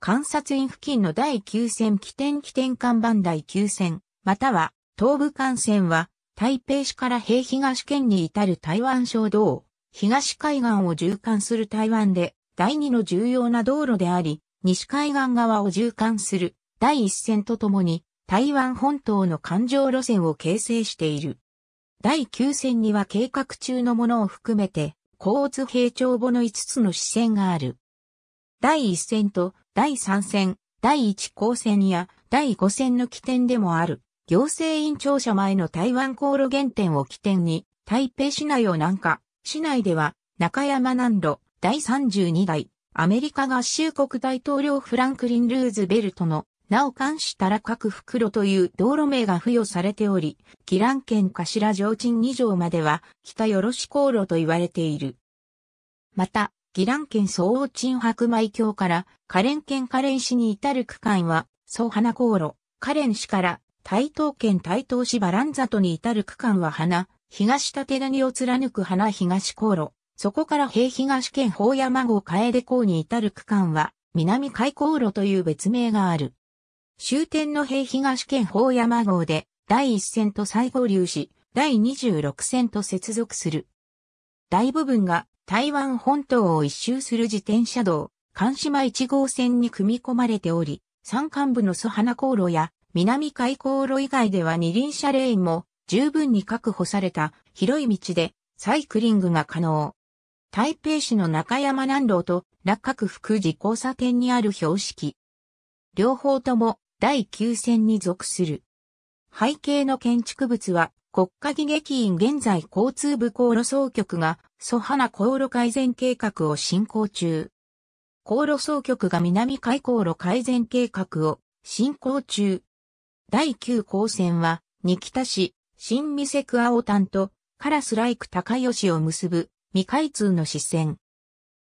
観察院付近の第9線起点起点看板第9線、または東部幹線は台北市から平東県に至る台湾省道、東海岸を縦貫する台湾で第2の重要な道路であり、西海岸側を縦貫する第1線とともに台湾本島の環状路線を形成している。第9線には計画中のものを含めて、交通平長簿の5つの支線がある。第1戦と第3戦、第1高戦や第5戦の起点でもある、行政院庁舎前の台湾航路原点を起点に、台北市内を南下、市内では中山南路第32代、アメリカ合衆国大統領フランクリン・ルーズベルトの、なお関したら各袋という道路名が付与されており、宜蘭県頭上鎮2条までは北よろし航路と言われている。また、ギラン県総王鎮白米橋からカレン県カレン市に至る区間は、総花航路、カレン市から台東県台東市バラン里に至る区間は花、東立谷を貫く花東航路、そこから平東県宝山号楓港に至る区間は、南海航路という別名がある。終点の平東県宝山号で、第1線と再合流し、第26線と接続する。大部分が台湾本島を一周する自転車道、関島1号線に組み込まれており、山間部の素花航路や南海航路以外では二輪車レーンも十分に確保された広い道でサイクリングが可能。台北市の中山南道と落角福寺交差点にある標識。両方とも第9線に属する。背景の建築物は国家技劇院現在交通部航路総局が、ソハナ航路改善計画を進行中。航路総局が南海航路改善計画を進行中。第9航線は、新北市、新見瀬区青丹と、カラスライク高吉を結ぶ、未開通の支線。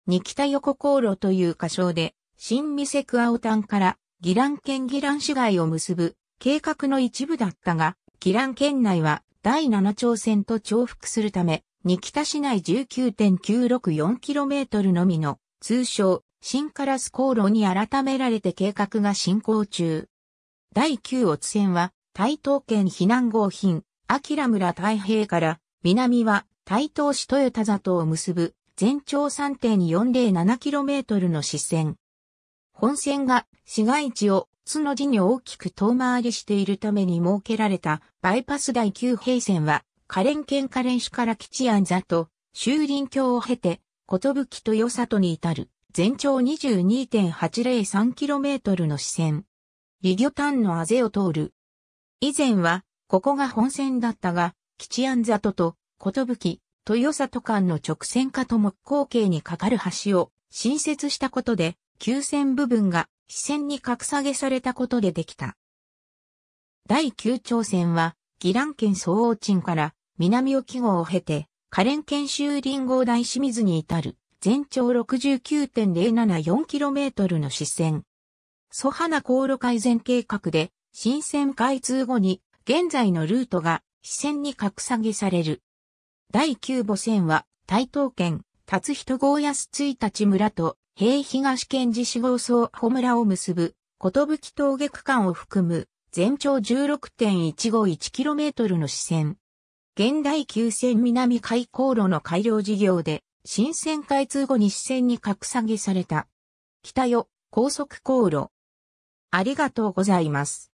新北横航路という仮称で、新見瀬区青丹から、ギラン県ギラン市街を結ぶ、計画の一部だったが、ギラン県内は第七朝線と重複するため、日北市内 19.964km のみの通称新カラス航路に改められて計画が進行中。第九乙線は台東県避難合品、明村太平から南は台東市豊田里を結ぶ全長 3.407km の支線。本線が市街地をつの字に大きく遠回りしているために設けられたバイパス第9平線は、カレン県カレン市から吉安里、修林橋を経て、ことぶきとよさとに至る、全長 22.803km の支線。離魚丹のあぜを通る。以前は、ここが本線だったが、吉安里と、ことぶき、さと間の直線化と木工継にかかる橋を新設したことで、急線部分が視線に格下げされたことでできた。第9朝鮮は、ギラン県総王鎮から南沖号を経て、可憐県州林号大清水に至る、全長 69.074km の視線。蘇花航路改善計画で、新線開通後に、現在のルートが、視線に格下げされる。第9母線は、台東県、達人郷安1日村と、平東県自市号総保村を結ぶ、ことぶき峠区間を含む、全長 16.151km の支線。現代急線南海航路の改良事業で、新線開通後に支線に格下げされた。北よ、高速航路。ありがとうございます。